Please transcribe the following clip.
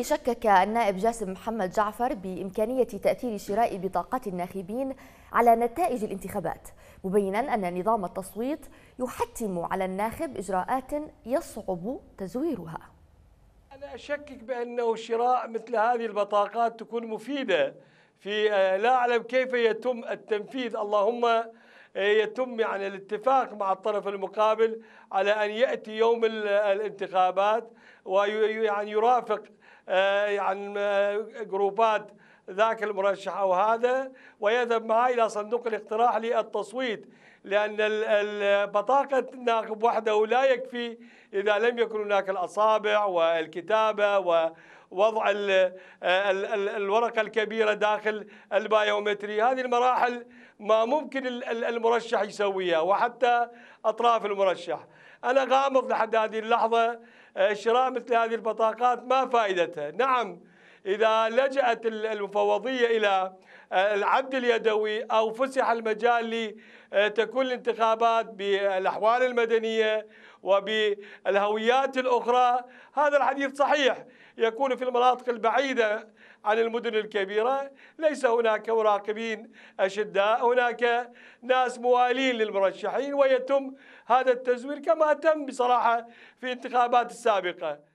شكك النائب جاسم محمد جعفر بإمكانية تأثير شراء بطاقات الناخبين على نتائج الانتخابات مبينا أن نظام التصويت يحتم على الناخب إجراءات يصعب تزويرها أنا أشكك بأنه شراء مثل هذه البطاقات تكون مفيدة في آه، لا أعلم كيف يتم التنفيذ اللهم إيه، يتم يعني الاتفاق مع الطرف المقابل على أن يأتي يوم الانتخابات ويعني يرافق آه، يعني آه، جروبات ذاك المرشح أو هذا ويذهب معه إلى صندوق الاقتراع للتصويت لأن بطاقة الناخب وحده لا يكفي إذا لم يكن هناك الأصابع والكتابة ووضع الورقة الكبيرة داخل البايومتري هذه المراحل ما ممكن المرشح يسويها وحتى أطراف المرشح أنا غامض لحد هذه اللحظة شراء مثل هذه البطاقات ما فائدتها نعم إذا لجأت المفوضية إلى آه، العد اليدوي أو فسح المجال لتكون آه، الانتخابات بالأحوال المدنية وبالهويات الأخرى هذا الحديث صحيح يكون في المناطق البعيدة عن المدن الكبيرة ليس هناك مراقبين أشداء هناك ناس موالين للمرشحين ويتم هذا التزوير كما تم بصراحة في انتخابات السابقة